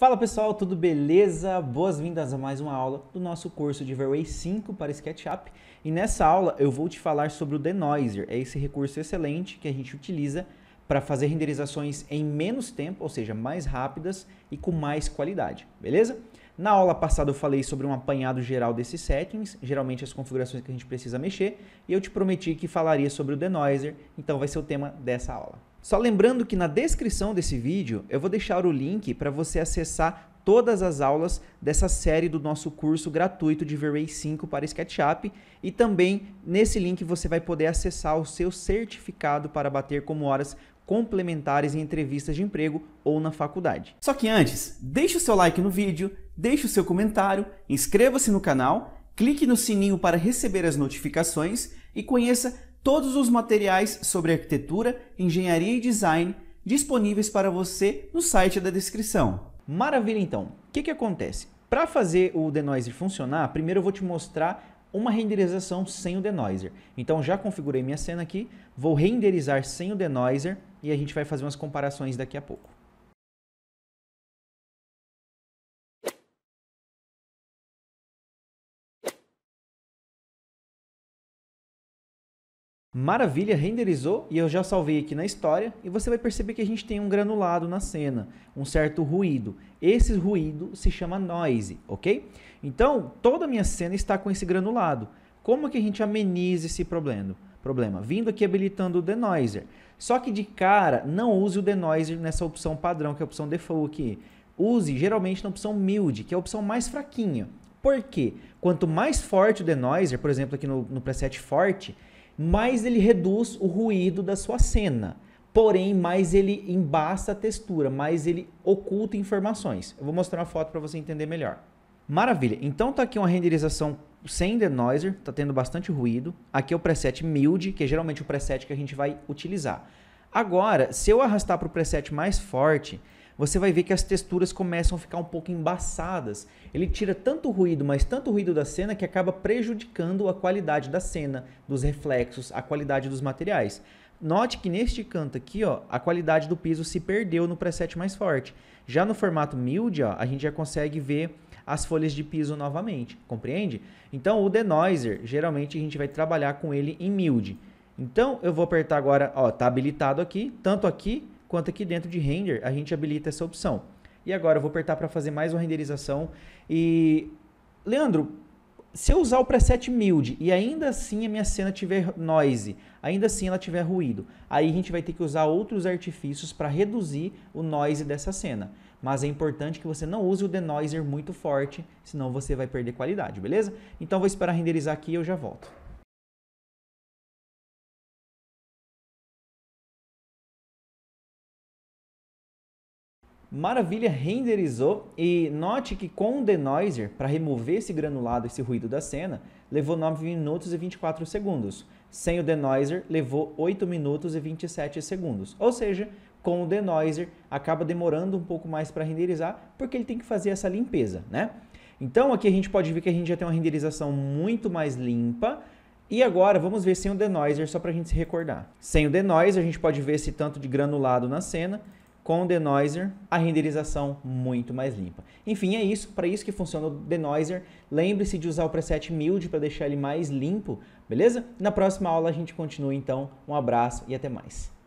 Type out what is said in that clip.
Fala pessoal, tudo beleza? Boas-vindas a mais uma aula do nosso curso de Verway 5 para SketchUp. E nessa aula eu vou te falar sobre o Denoiser, é esse recurso excelente que a gente utiliza para fazer renderizações em menos tempo, ou seja, mais rápidas e com mais qualidade, beleza? Na aula passada eu falei sobre um apanhado geral desses settings, geralmente as configurações que a gente precisa mexer, e eu te prometi que falaria sobre o Denoiser, então vai ser o tema dessa aula. Só lembrando que na descrição desse vídeo eu vou deixar o link para você acessar todas as aulas dessa série do nosso curso gratuito de V-Ray 5 para SketchUp e também nesse link você vai poder acessar o seu certificado para bater como horas complementares em entrevistas de emprego ou na faculdade. Só que antes, deixe o seu like no vídeo, deixe o seu comentário, inscreva-se no canal, clique no sininho para receber as notificações e conheça todos os materiais sobre arquitetura, engenharia e design disponíveis para você no site da descrição. Maravilha então! O que, que acontece? Para fazer o denoiser funcionar, primeiro eu vou te mostrar uma renderização sem o denoiser. Então já configurei minha cena aqui, vou renderizar sem o denoiser e a gente vai fazer umas comparações daqui a pouco. Maravilha, renderizou e eu já salvei aqui na história e você vai perceber que a gente tem um granulado na cena, um certo ruído. Esse ruído se chama noise, ok? Então, toda a minha cena está com esse granulado. Como que a gente ameniza esse problema? problema? Vindo aqui habilitando o denoiser. Só que de cara, não use o denoiser nessa opção padrão, que é a opção default aqui. Use geralmente na opção mild, que é a opção mais fraquinha. Por quê? Quanto mais forte o denoiser, por exemplo aqui no, no preset forte, mais ele reduz o ruído da sua cena. Porém, mais ele embaça a textura, mais ele oculta informações. Eu vou mostrar uma foto para você entender melhor. Maravilha. Então tá aqui uma renderização sem denoiser, tá tendo bastante ruído. Aqui é o preset mild, que é geralmente o preset que a gente vai utilizar. Agora, se eu arrastar para o preset mais forte, você vai ver que as texturas começam a ficar um pouco embaçadas. Ele tira tanto ruído, mas tanto ruído da cena que acaba prejudicando a qualidade da cena, dos reflexos, a qualidade dos materiais. Note que neste canto aqui, ó, a qualidade do piso se perdeu no preset mais forte. Já no formato mild, ó, a gente já consegue ver as folhas de piso novamente, compreende? Então o denoiser, geralmente a gente vai trabalhar com ele em mild. Então eu vou apertar agora, ó, tá habilitado aqui, tanto aqui quanto aqui dentro de render a gente habilita essa opção. E agora eu vou apertar para fazer mais uma renderização e... Leandro, se eu usar o preset mild e ainda assim a minha cena tiver noise, ainda assim ela tiver ruído, aí a gente vai ter que usar outros artifícios para reduzir o noise dessa cena. Mas é importante que você não use o denoiser muito forte, senão você vai perder qualidade, beleza? Então vou esperar renderizar aqui e eu já volto. Maravilha renderizou e note que com o denoiser, para remover esse granulado, esse ruído da cena, levou 9 minutos e 24 segundos. Sem o denoiser, levou 8 minutos e 27 segundos. Ou seja, com o denoiser, acaba demorando um pouco mais para renderizar, porque ele tem que fazer essa limpeza, né? Então aqui a gente pode ver que a gente já tem uma renderização muito mais limpa, e agora vamos ver sem o denoiser, só para a gente se recordar. Sem o denoiser, a gente pode ver esse tanto de granulado na cena, com o denoiser, a renderização muito mais limpa. Enfim, é isso, para isso que funciona o denoiser. Lembre-se de usar o preset mild para deixar ele mais limpo, beleza? Na próxima aula a gente continua então. Um abraço e até mais.